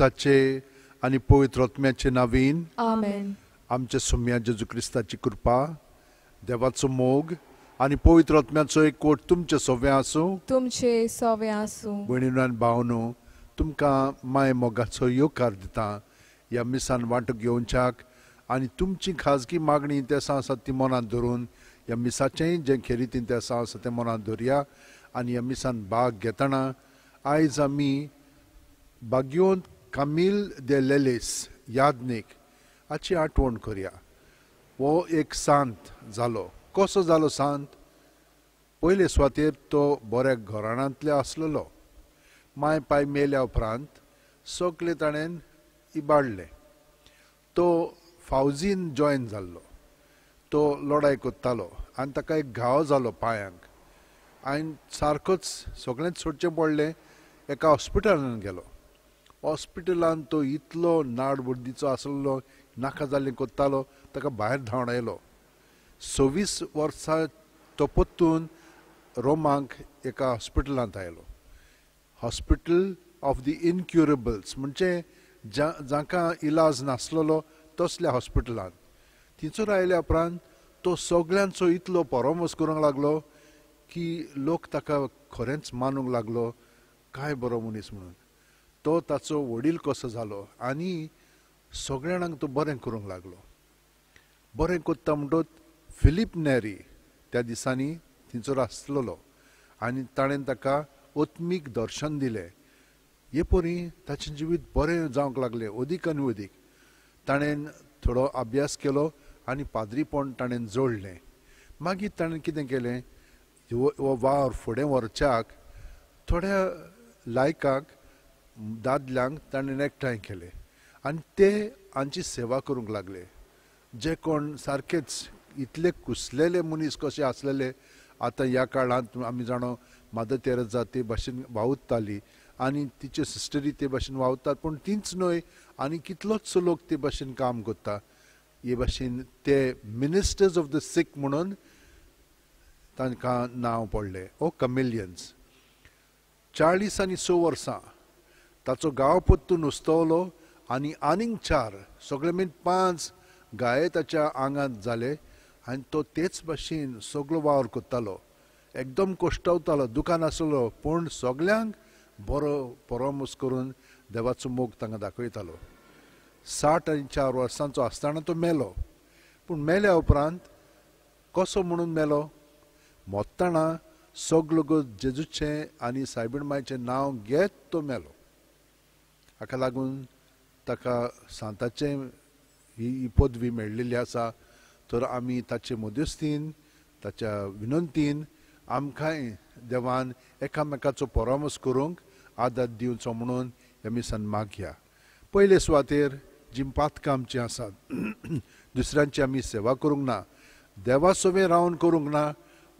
निमित्ताचे आणि पवित्र आत्म्याचे नावीन आमच्या सोम्या जेजू ख्रिस्ताची कृपा देवाचो मोग आणि पवित्र आत्म्याचो एक कोट तुमचे सोव्या आसूं तुमचे सोव्या आसूं भयणीनो आनी भावनो तुमकां माय मोगाचो योकार दिता या मिसान वांटो घेवच्याक आणि तुमची खाजगी मागणी ते आसा आसा ती मनांत धरून ह्या मिसाचेंय जें खेरीतीन ते आसा आसा तें मनांत धरुया आनी ह्या मिसान भाग घेतना आयज आमी बागयोंत कमिल दे लेलिस यादनीक हाची आठवण करया वो एक सांत जालो कसो जालो सांत पयले सुवातेर तो बऱ्या घराण्यांतले आसलेलो माय पाय मेल्या उपरांत सगले ताणेन इबाडले तो फावजीन जॉयन जाल्लो तो लढाय कोत्तालो आनी ताका एक घाव जालो पांयांक हांवें सारकोच सगळेंच सोडचें पडलें एका हॉस्पिटलांत गेलो हॉस्पिटलांत तो इतलो बुद्दीचो आसलो नाका जाल्लें कोत्तालो ताका भायर धांवड आयलो सव्वीस वर्सां तो पोत्तून रोमांक एका हॉस्पिटलांत आयलो हॉस्पिटल ऑफ द इनक्युरेबल्स म्हणजे जा जांकां इलाज नासलो तसल्या हॉस्पिटलांत थिंचर आयल्या उपरांत तो सगळ्यांचो इतलो परामर्श करूंक लागलो की लोक ताका खरेंच मानूंक लागलो काय बरो मनीस म्हणून तो ताचो वडील कसो झालो आनी सगळे जाणांक तो बरें करूंक लागलो बरें कोत्ता म्हणटत फिलीप नॅरी त्या दिसांनी थिंचोर आसलेलो आनी ताणें ताका अत्मीक दर्शन दिलें हे परी ताचें जिवीत बरें जावंक लागलें अदीक आनी अदीक ताणेन थोडो अभ्यास केलो आनी पाद्रीपण ताणें जोडलें मागीर ताणें कितें केलें हो वावर फुडें व्हरच्याक थोड्या लायकाक दादल्यांक ताणें एकठांय केले आनी ते हांची सेवा करूंक लागले जे कोण सारकेच इतले कुसलेले मनीस कशे आसलेले आतां ह्या काळांत आमी जाणो मादर तेरा ते भाशेन वावुरताली आनी तिचे सिस्टरी ते भाशेन वावतात पूण तींच न्हय आनी कितलोच लोक ते भाशेन काम करता हे भाशेन ते मिनिस्टर्स ऑफ द सीख म्हणून तांकां नांव पडलें ओ कमिलियन्स चाळीस आनी स वर्सां ताचो गांव पत्तू नुस्तवलो आनी आनीक चार सगळे मेन पांच गाये ताच्या आंगांत जाले आनी तो तेच भाशेन सगलो वावर कोत्तालो एकदम कोश्टावतालो दुकान आसलो पूण सगल्यांक बरो परामोस करून देवाचो मोग तांकां दाखयतालो साठ आनी चार वर्सांचो आसतना तो मेलो पूण मेल्या उपरांत कसो म्हणून मेलो मोत्ताणा सगलो जेजूचें आनी मायचें नांव घेत तो मेलो हाका लागून ताका सांताचें ही पदवी मेळिल्ली आसा तर आमी ताचे मदस्तीन ताच्या विनंतीन आमकांय देवान एकामेकाचो परामर्श करूंक आदार दिवचो म्हणून आमी सन्माग घ्या पयले सुवातेर जिमपातकां आमचीं आसात दुसऱ्यांची आमी सेवा करूंक ना देवा सोबे रावन करूंक ना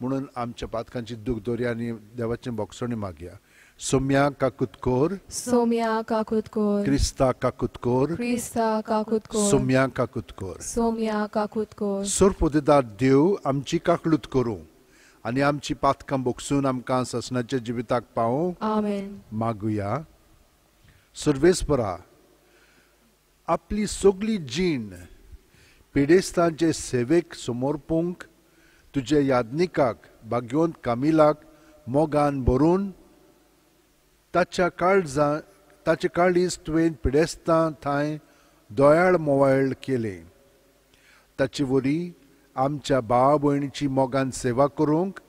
म्हणून आमच्या पातकांची दुख आनी देवाचे बोगसणी मागया Saumya Somya Kakutkor. Somya Kakutkor. Krista Kakutkor. Krista Saumya Somya Saumya Somya Kakutkor. सोरपोदेदार देव आमची काकलूत करूं आनी आमची पातकां बोगसून आमकां ससनाच्या जिविताक पावूं आमेन मागुया सर्वेस्परा आपली सगली जीण पिडेस्तांचे सेवेक समर्पूंक तुजे यादनिकाक भाग्यवंत कामिलाक मोगान भरून ताच्या काळजा ताचे काळीज तुवें पिडेस्तां थंय दोयाळ मोवाळ केले ताचे वरी आमच्या भाव भयणीची मोगान सेवा करूंक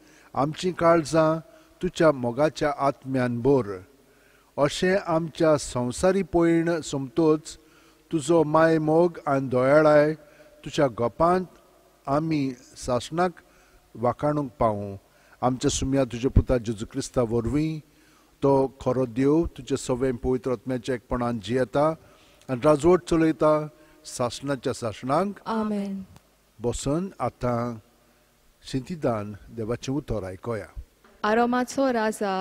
आमची काळजां तुज्या मोगाच्या आत्म्यान बोर अशें आमच्या संवसारी पयण सोमतोच तुजो माय मोग आनी दोयाळाय तुज्या गोपांत आमी सासणाक वाखाणूंक पावूं आमच्या सुम्या तुज्या पुता जेजू क्रिस्ता वरवीं तो खरो देव तुजे सगळे पवित्र आत्म्याच्या एकपणान जियेता आनी राजवट चलयता सासणाच्या सासणांक बसून आता शिंतीदान देवाचे उतर आयकया आरोमाचो राजा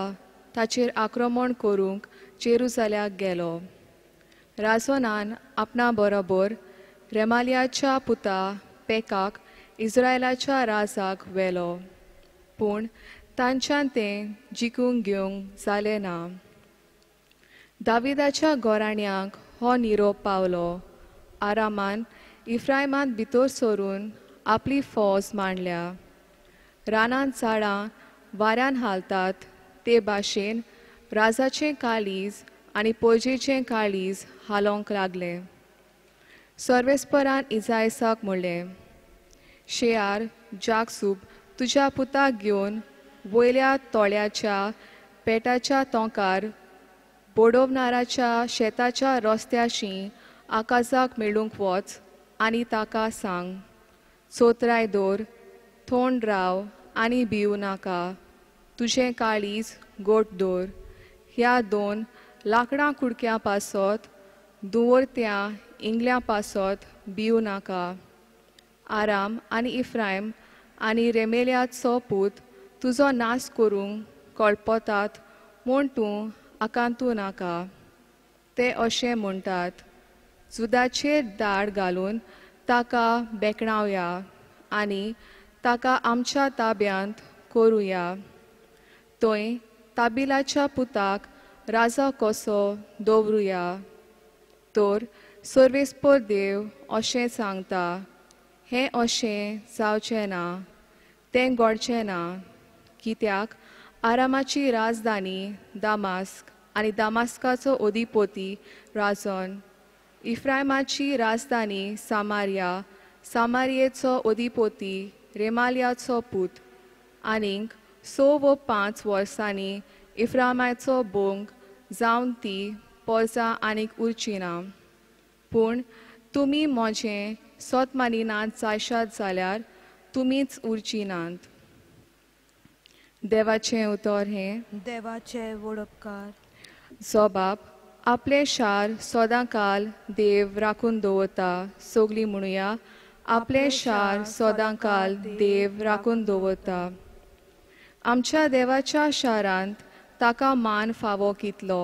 ताचेर आक्रमण करूंक चेरुजाल्याक गेलो राजनान आपणा बरोबर रेमालियाच्या पुता पेकाक इस्रायलाच्या राजाक व्हेलो पूण तांच्यान तें जिखूंक घेवंक जालें ना दाविदाच्या गोराण्याक हो निरोप पावलो आरामान इफ्रायमान भितर सोरून आपली फौज मांडल्या रानांत झाडां वाऱ्यान हालतात ते भाशेन राजाचें काळीज आनी पोजेचें काळीज हालोंक लागलें सर्वेस्परान इजायसाक म्हणलें शेयार जागसूब तुज्या पुताक घेवन वयल्या तोळ्याच्या पेटाच्या तोंकार बोडोवनाराच्या शेताच्या रस्त्याशी आकाशाक मेळूंक वच आनी ताका सांग सोत्राय दोर थोंड राव आनी भिव नाका तुजें काळीज गोट दोर ह्या दोन लाकडां कुडक्या पासत त्या इंगल्या पासत भिव नाका आराम आनी इफ्रायम आनी रेमेल्याचो पूत तुजो नाश करूंक कळपतात म्हूण तूं आकांतू नाका ते अशें म्हणटात जुदाचेर दाड घालून ताका बेकणावया आनी ताका आमच्या ताब्यांत करुया थंय ताबिलाच्या पुताक राजा कसो दवरुया तर सर्वेस्पर देव अशें सांगता हें अशें जावचें ना तें ना कित्याक आरामाची राजधानी दामास्क आणि दामास्काचो ओदीपोती राजोन इफ्रायमाची राजधानी सामारिया सामारियेचो ओदीपोती रेमालियाचो पूत आनीक स व पांच वर्सांनी इफ्रामाचो बोंग जावन ती पोजा आनीक उरची ना पूण तुमी म्हजें सोत मानिनात जायशात जाल्यार तुमीच उरची नात देवाचे उतर हे देवाचे वळपकार सोबाब आपले शार सोदां काल देव राखून दवरता सोगली म्हणुया आपले शार सोदां काल देव राखून दवरता आमच्या देवाच्या शारांत ताका मान फावो कितलो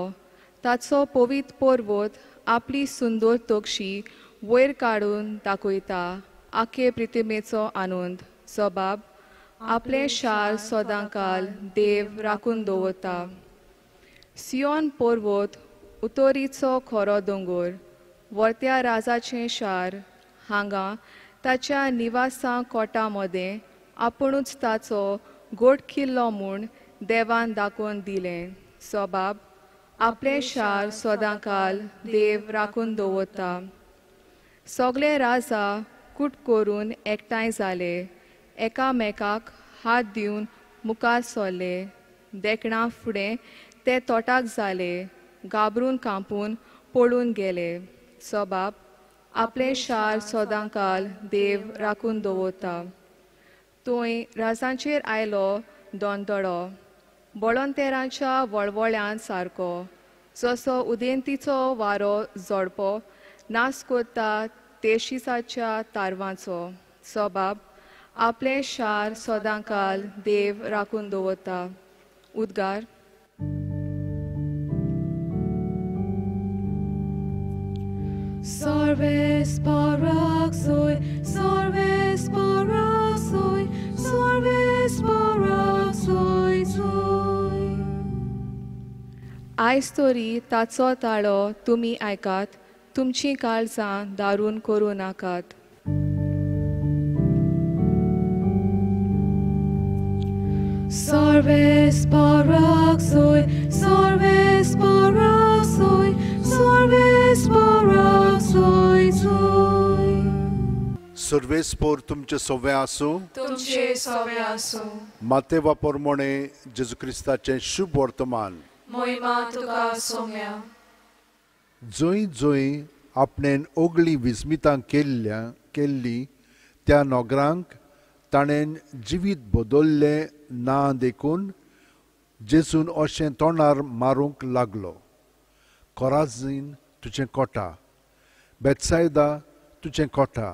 ताचो पवीत पर्वत आपली सुंदर तोक्षी वयर काडून दाखयता आखे प्रतिमेचो आनंद सोबाब आपले शार सोदांकाल देव राखून दवरता सियोन पर्वत उतोरीचो खोरो दोंगोर, वर्त्या राजाचे शार हांगा ताच्या निवासां कोटा मदें आपुणूच ताचो गोट किल्लो म्हूण देवान दाखोवन दिलें सोबाब आपले शार सोदांकाल देव राखून दवरता सगळे राजा कूट करून एकठांय जाले एकामेकाक हात दिवन मुखार सरले देखणा फुडें ते तोटाक जाले घाबरून कांपून पडून गेले सोबाब आपले शार सोदां काल देव राखून दवरता थंय राजांचेर आयलो दोंदोडो बळोंतेरांच्या वळवळ्यान सारको जसो उदेंतीचो वारो जोडपो नास कोता तेशिसाच्या तारवांचो सोबाब आपले शार सदां काल देव राखून दवरता उद्गार Sorves paraxoi, सोय paraxoi, sorves सोय zoi. आयज तरी ताचो ताळो तुमी आयकात तुमची काळजां दारून करूं नाकात Sorves paraxoi, sorves paraxoi, sorves paraxoi सर्वेस्पोर तुमचे सोवे आसू तुमचे सोवे आसूं मातेवा पोरमोणे जेजू ख्रिस्ताचे शुभ वर्तमान मोहिमा तुका सोम्या जोई जोई आपणेन ओगळी विस्मितां केल्ल्या केल्ली त्या नोगरांक ताणें जिवीत बदल्ले ना देखून जेसून अशें तोंडार मारूंक लागलो कोराजीन तुजें कोटा बेतसायदा तुजें कोटा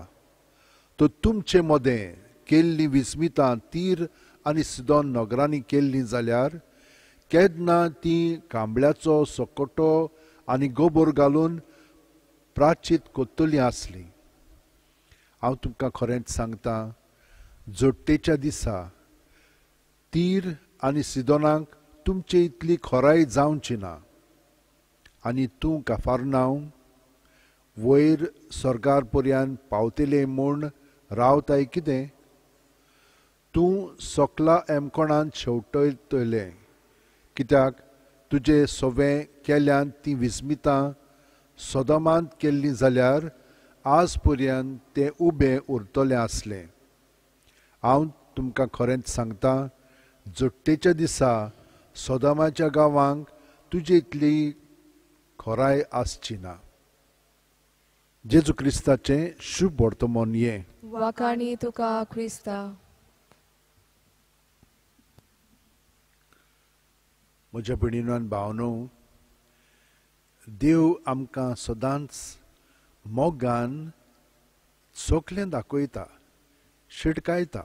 तो तुमचे मोदें केल्लीं विस्मितां तीर आनी सिदोन नगरांनी केल्लीं जाल्यार केदना ती कांबळ्याचो सकोटो आनी गोबोर घालून प्राचीत कोत्तली आसली हांव तुमकां खरेंच सांगतां जोडटेच्या दिसा तीर आनी सिदोनांक तुमचे इतली खोराय जावची ना आनी तूं नांव वयर स्वर्गार पर्यान पावतले म्हूण रावताय कितें तूं सोकला एमकोणान शेवटयतले कित्याक तुजें सोवें केल्यान तीं विस्मितां सदमांत केल्लीं जाल्यार आज पर्यंत ते उबे उरतले आसलें हांव तुमकां खरेंच सांगता जोडटेच्या दिसा सोदामाच्या गांवांक तुजी इतली खोराय आसची ना जेजू क्रिस्ताचे शुभ वर्तमान ये तुका क्रिस्ता म्हज्या पिढीनान भावनो देव आमकां सदांच मोगान सोकलें दाखयता शिटकायता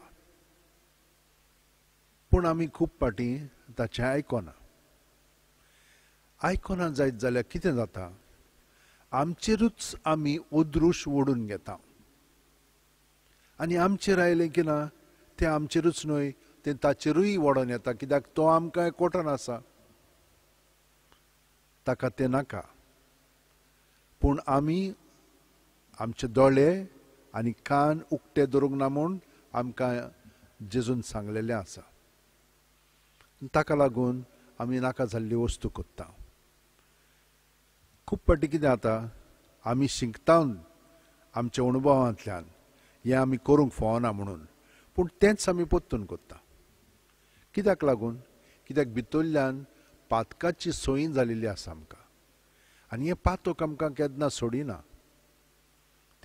पूण आमी खूब फाटी ताचें आयकोना आयकोना जायत जाल्यार कितें जाता आमचेरूच आमी उद्रूश ओडून घेता आनी आमचेर आयलें की ना तें आमचेरूच न्हय तें ताचेरूय वडोवन येता कित्याक तो आमकां कोटन आसा ताका तें नाका पूण आमी आमचे दोळे आणि कान उकटे धरूंक ना म्हूण आमकां जेजून सांगलेलें आसा ताका लागून आमी नाका जाल्ली वस्तू कोत्ता खूब फाटी कितें जाता आमी शिंकता आमच्या अणभवांतल्यान हें आमी करूंक फावना म्हणून पूण तेंच आमी पोत्तून कोत्ता कित्याक लागून कित्याक भितरल्यान पातकाची सोयी जालेली आसा आमकां आनी हे पातक आमकां केन्ना सोडिना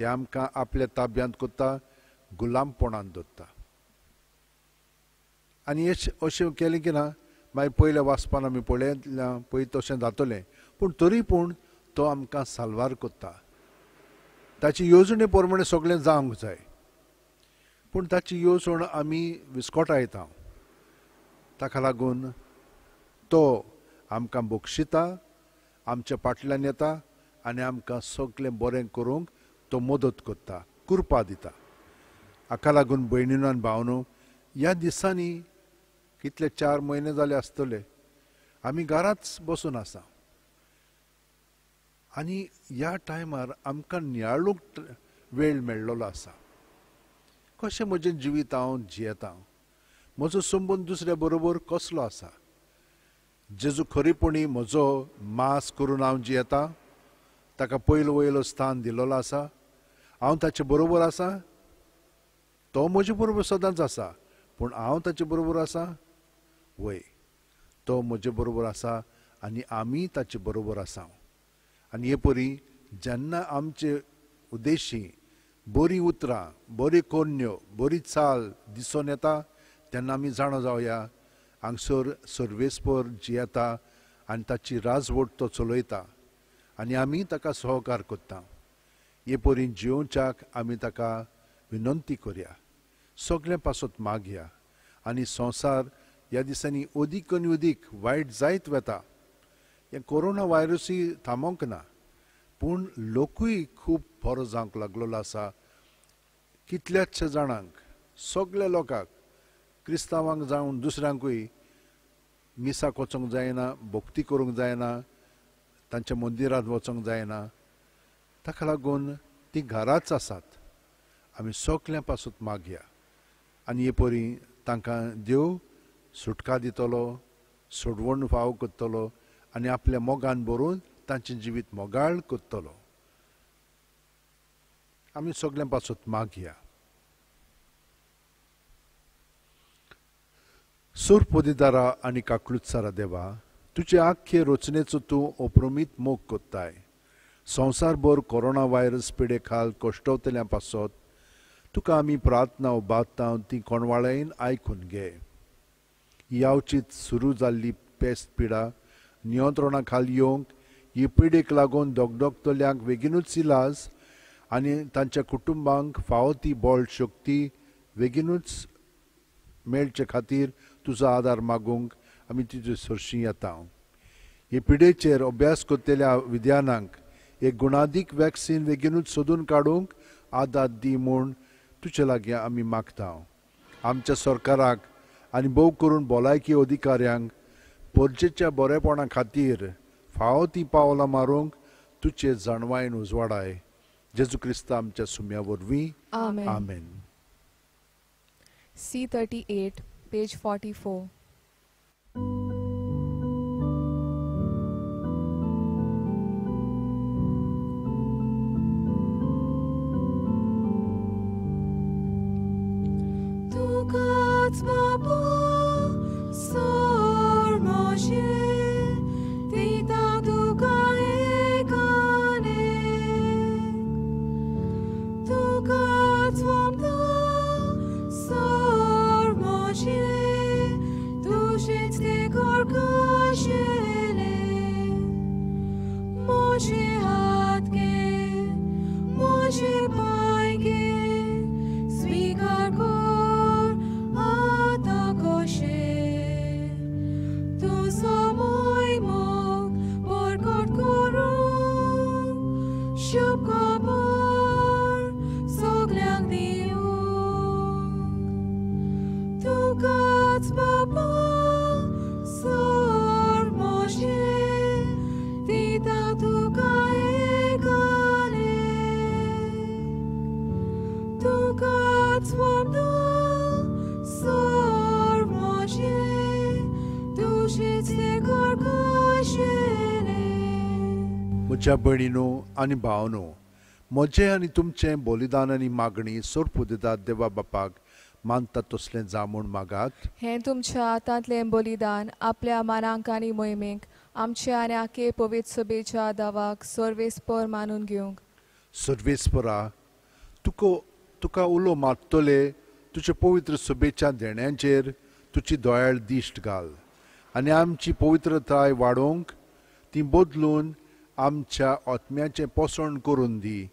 ते आमकां आपल्या ताब्यांत कोत्ता गुलामपणान दोत्ता आनी अशें केलें की ना मागीर पयलें वाचपान आमी पळयलें पळय तशें जातलें पूण तरी पूण तो आमकां साल्वार कोत्ता ताची येवजणे प्रमाणे सगळें जावंक जाय पूण ताची येवजण आमी विस्कोटायता ताका लागून तो आमकां बक्षिता आमच्या फाटल्यान येता आनी आमकां सगळें बरें करूंक तो मदत करता कृपा दिता हाका लागून भयणीनो आनी भावनो ह्या दिसांनी कितले चार म्हयने जाले आसतले आमी घराच बसून आसा आनी ह्या टायमार आमकां नियाळूक वेळ मेळ्ळलो आसा कशें म्हजें जिवीत हांव जियेता म्हजो संबंद दुसऱ्या बरोबर कसलो आसा जेजू खरीपणी म्हजो मास करून हांव जियेता ताका पयलो वयलो स्थान दिलेलो आसा हांव ताचे बरोबर आसा तो म्हजे बरोबर सदांच आसा पूण हांव ताचे बरोबर आसा वय तो म्हजे बरोबर आसा आनी आमी ताचे बरोबर आसा आनी हे परी जेन्ना आमचे उद्देशी बरी उतरां बरी कोन्यो बरी चाल दिसून येता तेन्ना आमी जाणो जावया हांगसर सर्वेस्पर जी येता आनी ताची राजवट तो चलयता आनी आमी ताका सहकार करता हे परीन जिवोवच्याक आमी ताका विनंती करया सगळें पासत मागया आनी संवसार ह्या दिसांनी अदीक आनी ओदीक वायट जायत वता हें कोरोना व्हायरसूय थांबोंक ना पूण लोकूय खूब बरो जावंक लागलेलो आसा कितल्याशे जाणांक सगल्या लोकांक क्रिस्तांवांक जावन दुसऱ्यांकूय मिसाक वचोंक जायना भक्ती करूंक जायना तांच्या मंदिरांत वचोंक जायना ताका लागून तीं घराच आसात आमी सोगल्यां पासून मागया आनी हे परी तांकां देव सुटका दितलो सोडवण फाव करतलो आनी आपल्या मोगान बरोवन तांचें जिवीत मोगाळ करतलो आमी सगल्यां पासून मागया सूर पोदेदारा आनी काकलुत्सारा देवा तुजे आख्खे रचनेचो तूं अप्रमीत मोग कोत्ताय संवसारभर कोरोना व्हायरस पिडे खाल कश्टवतल्या पासत तुका आमी प्रार्थना उबारता ती कोणवाळेन आयकून घे यावचीत सुरू जाल्ली पेस्ट पिडा नियंत्रणा खाल येवंक ही पिडेक लागून दोगदोगतल्यांक बेगीनूच इलाज आनी तांच्या कुटुंबांक फावो ती बळ शक्ती बेगीनूच मेळचे खातीर तुजो आदार मागूंक आमी तुजे सरशीं येता हे पिडेचेर अभ्यास करतल्या विद्यानांक एक गुणादीक वॅक्सिन वेगीनूच सोदून काडूंक आदात दी म्हूण तुजे लागीं आमी मागता आमच्या सरकाराक आनी भोव करून भलायकी अधिकाऱ्यांक परजेच्या बरेपणा खातीर फावो ती पावलां मारूंक तुचे जाणवायन उजवाडाय जेजू क्रिस्ता आमच्या सुम्या वरवीं आमेन C thirty eight page forty four लाडक्या भयणीनो आनी भावनो म्हजें आनी तुमचें बलिदान आनी मागणी सोरपू देवा बापाक मानता तसलें जामून मागात हें तुमच्या हातांतलें बलिदान आपल्या मानांक आनी मोहिमेक आमचे आनी आखे पवित सभेच्या दावाक सर्वेस्पर मानून घेवंक सर्वेस्परा तुका तुका उलो मारतले तुझे पवित्र सभेच्या देण्यांचेर तुजी दोयाळ दिश्ट घाल आनी आमची पवित्रताय वाडोवंक ती बदलून आमच्या आत्म्याचे पोसण करून दी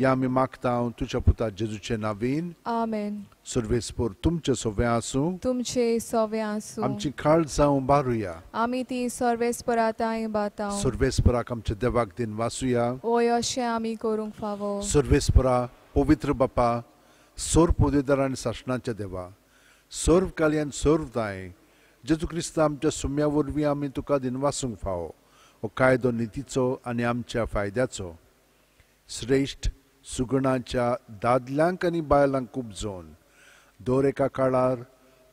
या आमी मागता हांव तुज्या पुता जेजूचे नांवीन आमेन सुरवेसपूर तुमचे सोवे आसूं तुमचे सोवे आसूं आमची काळजां उबारुया आमी ती सर्वेस्पराताय बाता सुरवेसपुराक आमच्या देवाक दिन वाचुया ओय अशें आमी करूंक फावो सुरवेसपुरा पवित्र बापा सोर पदवीधर आनी शासनाचे देवा सर्व काल्यान सर्वताय जेजू क्रिस्त आमच्या सुम्या वरवीं आमी तुका दिन वाचूंक फावो हो कायदो नितीचो आनी आमच्या फायद्याचो श्रेष्ठ सुगणाच्या दादल्यांक आनी बायलांक खूब जोन दोर एका काळार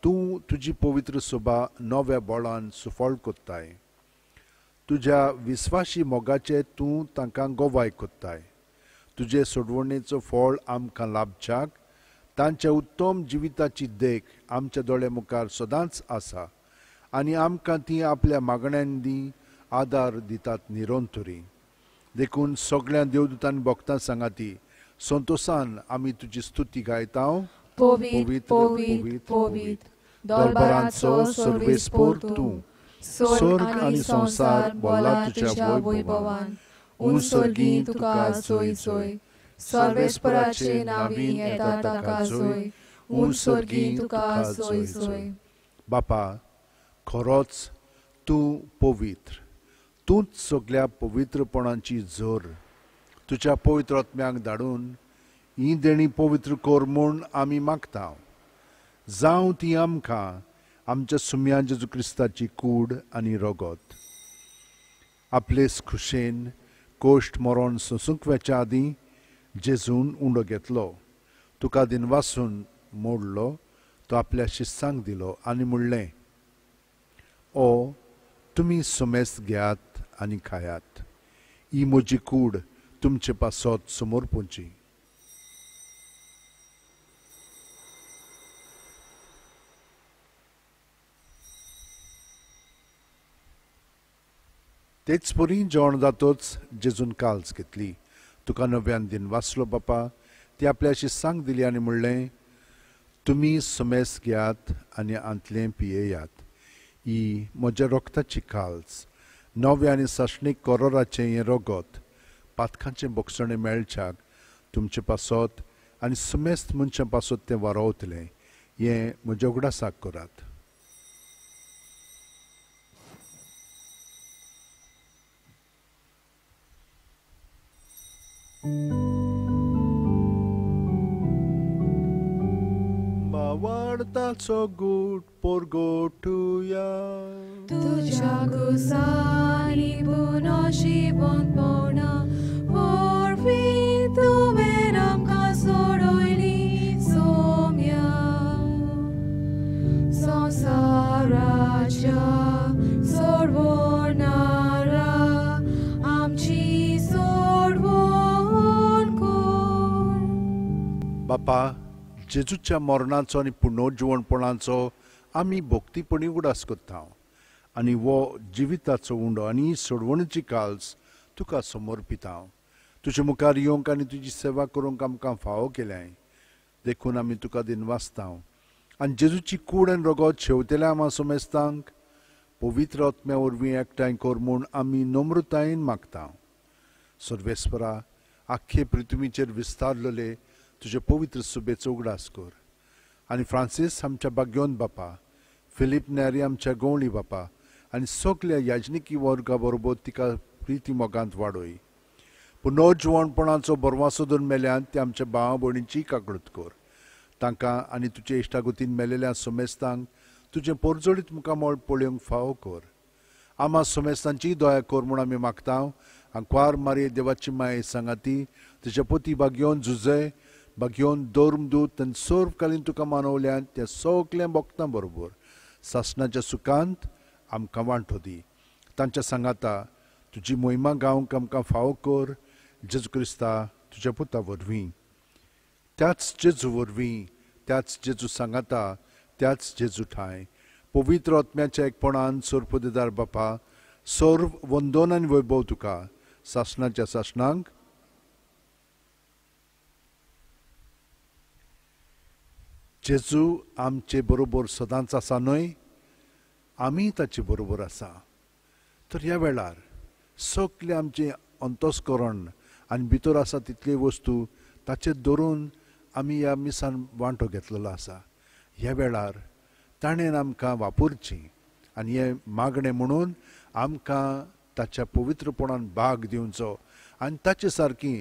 तूं तुजी पवित्र सोबा नव्या बोळान सुफळ कोत्ताय तुज्या विस्वाशी मोगाचे तूं तांकां गोवाय कोत्ताय तुजे सोडवणेचो फळ आमकां लाभच्याक तांच्या उत्तम जिविताची देख आमच्या दोळ्या मुखार सदांच आसा आनी आमकां ती आपल्या मागण्यांनी आदार दितात निरोंतुरी देखून सगळ्या देवदूतांनी भोगता सांगाती संतोषान आमी तुजी स्तुती गायताव पवित पवित पवित दरबारांचो सर्वेस्पोर तूं स्वर्ग आनी संसार बोला तुज्या वैभवान उंसर्गी तुका सोय सोय सर्वेस्पराचे नावी येता ताका सोय उंसर्गी तुका सोय सोय बापा खरोच तूं पवित्र तूच सगळ्या पवित्रपणाची जोर तुज्या पवित्र आत्म्याक धाडून ही देणी पवित्र कोर म्हूण आमी मागता जावं ती आमकां आमच्या सुम्या जेजू क्रिस्ताची कूड आनी रगत आपले खुशेन कोश्ट मरोन सोसूंक वेच्या आदीं जेजून उंडो घेतलो तुका दिनवासून मोडलो तो आपल्या शिस्तांक दिलो आनी म्हणलें ओ तुमी सुमेस्त घेयात आणि खायात ही म्हजी कूड तुमचे पासोत समोर पोची तेच पुरी जेवण जातोच जेजून काल्स घेतली तुका नव्यान दिन वाचलो बापा ती आपल्याशी सांग दिली आणि म्हणलें तुम्ही समेस घेयात आणि आंतलें पियेयात ही म्हज्या रोखताची काल्स आणि साशणीक कोरोराचे हे रोगोत पातखांचे बोक्षणे मेळच्याक तुमचे पासत आणि समेस्त मनशां पासोत तें वारोवतले हें म्हज्या उगडासाक करात so good, poor go to ya. Tuja gusani bunoshi bon pona, por vi tu veram casoroili somia. Samsaracha, sorvonara, amchi sorvon kor. Bapa, जेजूच्या मरणाचो आनी पुनर्जिवणपणाचो आमी भोक्तीपणी उडास करता आनी वो जिविताचो उंडो आनी सोडवणेची काल्स तुका समर्पित हांव तुजे मुखार येवंक आनी तुजी सेवा करूंक आमकां फावो केल्याय देखून आमी तुका वाचतां आनी जेजूची कूड आनी रोगो शेवतेल्या मा सोमेस्तांक पवित्र आत्म्या वरवीं एकठांय कर म्हूण आमी नम्रतायेन मागता सर्वेस्परा आख्खे पृथ्वीचेर विस्तारलेले तुजे पवित्र सुबेचो उगडास कर आणि फ्रांसीस आमच्या बाग्योन बापा फिलीप नॅरी आमच्या गवळी बापा आणि सगल्या याजनिकी वर्गा बरोबर तिका प्रिती मोगांत पूण नवजवणपणाचो बोरवासो सोदून मेल्यान ते आमच्या भावा भयणींची काकडूत कर तांकां आनी तुजे इश्टागुतीन मेलेल्या सोमेस्तांक तुजें पोरजोडीत मुखामळ पळयोवंक फावो कर आमा सोमेस्तांची दोया कर म्हूण आमी हांव आंकवार मारे देवाची माये सांगाती तुज्या पोती बाग झुजय घेवन दोरम दूत तन सर्व कालीन तुका मानवल्यान त्या सगळ्या बोगतां बरोबर सासणाच्या सुखांत आमकां वांटो दी तांच्या सांगाता तुजी मोहिमा गावंक आमकां फावो कर जेजू क्रिस्ता तुज्या पुता वरवीं त्याच जेजू वरवीं त्याच जेजू सांगाता त्याच जेजू ठाय पवित्र आत्म्याच्या एकपणान सोर्पदेदार बापा सर्व वंदोन आनी वैभव तुका सासणाच्या सासणांक जेजू आमचे बरोबर सदांच आसा न्हय आमी ताचे बरोबर आसा तर ह्या वेळार सगलें आमचें अंतस्करण आनी भितर आसा तितली वस्तू ताचेर धरून आमी ह्या मिसान वांटो घेतलेलो आसा ह्या वेळार ताणेन आमकां वापरची आनी हें मागणें म्हणून आमकां ताच्या पवित्रपणान भाग दिवचो आनी ताचे सारकी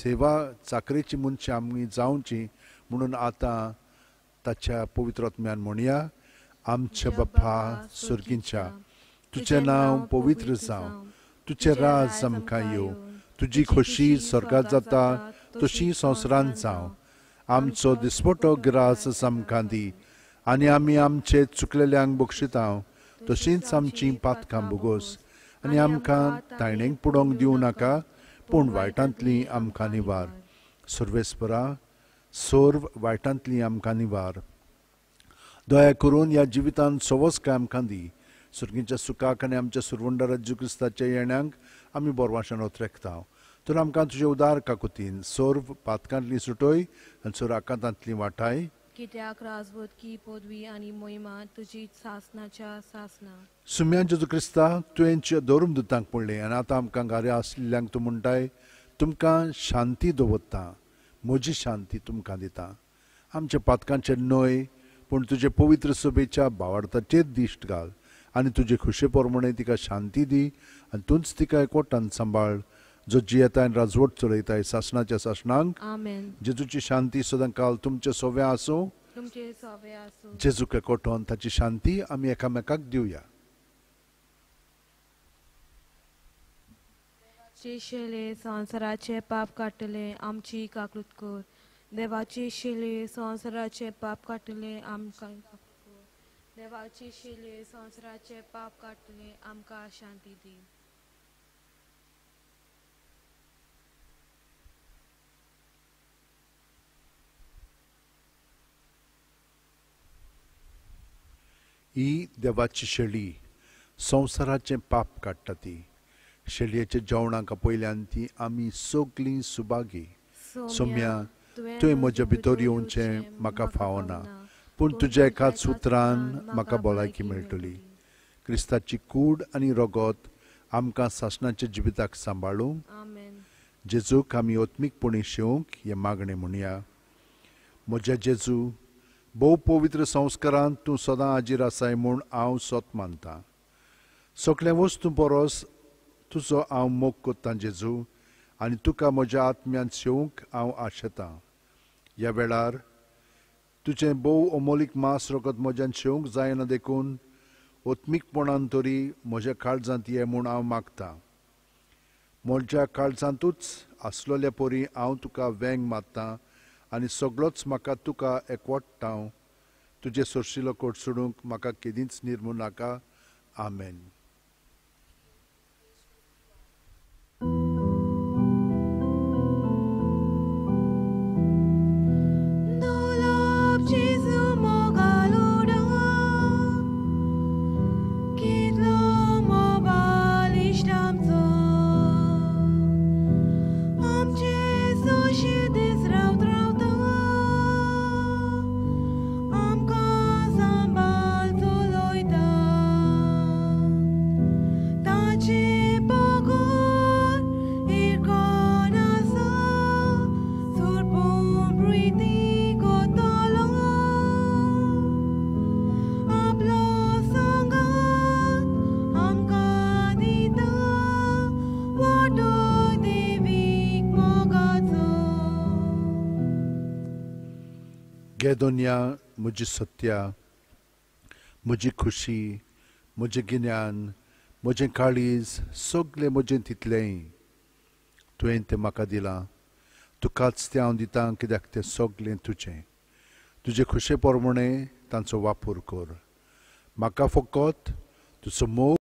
सेवा चाकरेची मनशां आमी जावची म्हणून आतां ताच्या पवित्रात्म्यान म्हणया आमच्या बाप्पा सुर्गींच्या तुझे नाव पवित्र जावं तुझे राज आमकां येव तुजी खोशी स्वर्गात जाता तशी संवसारांत जावं आमचो दिसपटो ग्रास आमकां दी आनी आमी आमचे चुकलेल्यांक बक्षितां तशींच आमची पातकां आणि आनी आमकां तायणेक पुडोंक दिवं नाका पूण वायटांतली आमकां निवार सुर्वेस्परा सोर्व वाटांतली आमकां निवार दया करून ह्या जिवितान सवोस काय आमकां दी सुरगींच्या सुखाक आनी आमच्या सुरवंड राज्य क्रिस्ताच्या येण्यांक आमी बोरवाशान ओथरेकता तर आमकां तुजे उदार काकुतीन सोर्व पातकांतली सुटोय आनी सुराकांतांतली वाटाय कित्याक राजवत की पदवी आनी मोहिमा तुजी सासनाच्या सासना सुम्या जेजू क्रिस्ता तुवें धरून दुतांक पडलें आनी आतां आमकां घाऱ्या आसलेल्यांक तूं म्हणटाय तुमकां शांती दवरता म्हजी शांती तुमकां दिता आमच्या पातकांचे न्हय पूण तुजे पवित्र सभेच्या भावार्थाचेर दिश्ट घाल आनी तुजे खुशे तिका शांती दी आनी तूंच तिका एकवटान सांबाळ जो जियेता आनी राजवट चलयताय सासणाच्या सासणांक जेजूची शांती सदां काल तुमच्या सोव्या आसूं जेजूक एकवटोन ताची शांती आमी एकामेकाक दिवया शेले संवसाराचे पाप काटले आमची कर देवाची शिले संवसाराचे पाप काडटले आमकां देवाची शिले संवसाराचे पाप आमकां शांती दी ही देवाची शेळी संवसाराचें पाप काडटा ती शेळयेच्या जेवणाक पयल्यान ती आमी सगळीं सुभागी सोम्या तुवें म्हज्या भितर येवचें म्हाका फावना पूण तुज्या एकाच सुत्रान म्हाका भलायकी मेळटली क्रिस्ताची कूड आनी रगत आमकां सासणाच्या जिविताक सांबाळूंक जेजूक आमी ओत्मीकपणी शेवंक हे मागणें म्हणया म्हज्या जेजू भोव पवित्र संस्कारांत तूं सदां आजीर आसाय म्हूण हांव सोत मानतां सगळ्या वस्तू परस तुजो हांव मोग कोत्तां जेजू आनी तुका म्हज्या आत्म्यान सेवूंक हांव आशेतां ह्या वेळार तुजें भोव अमोलीक मास रोखोत म्हज्यान शेवंक जायना देखून ओत्मीकपणान तरी म्हज्या काळजांत ये म्हूण हांव मागतां म्हज्या काळजांतूच आसलेल्या परी हांव तुका वेंग मारतां आनी सगळोच म्हाका तुका एकवडटां तुजे सोशिल्लो कोट सोडूंक म्हाका केदींच निर्मू नाका आमेन गे दुनिया मुझी सत्या मुझी खुशी मुझे गिन्यान म्हजें काळीज सगलें म्हजें तितलेंय तुवें तें म्हाका दिलां तुकाच तें हांव दितां कित्याक तें सगलें तुजें तुजे खुशे पोरमणें तांचो वापर कर म्हाका फकत तुजो मोग